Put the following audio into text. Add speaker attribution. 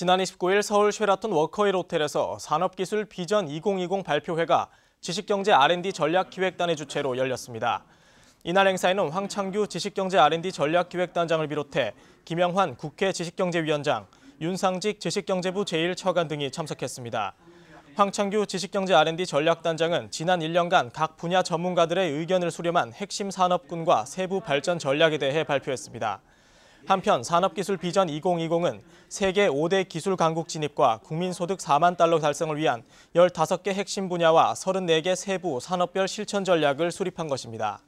Speaker 1: 지난 29일 서울 쉐라톤 워커힐 호텔에서 산업기술 비전 2020 발표회가 지식경제 R&D 전략기획단의 주최로 열렸습니다. 이날 행사에는 황창규 지식경제 R&D 전략기획단장을 비롯해 김영환 국회 지식경제위원장, 윤상직 지식경제부 제1처간 등이 참석했습니다. 황창규 지식경제 R&D 전략단장은 지난 1년간 각 분야 전문가들의 의견을 수렴한 핵심 산업군과 세부 발전 전략에 대해 발표했습니다. 한편 산업기술 비전 2020은 세계 5대 기술 강국 진입과 국민소득 4만 달러 달성을 위한 15개 핵심 분야와 34개 세부 산업별 실천 전략을 수립한 것입니다.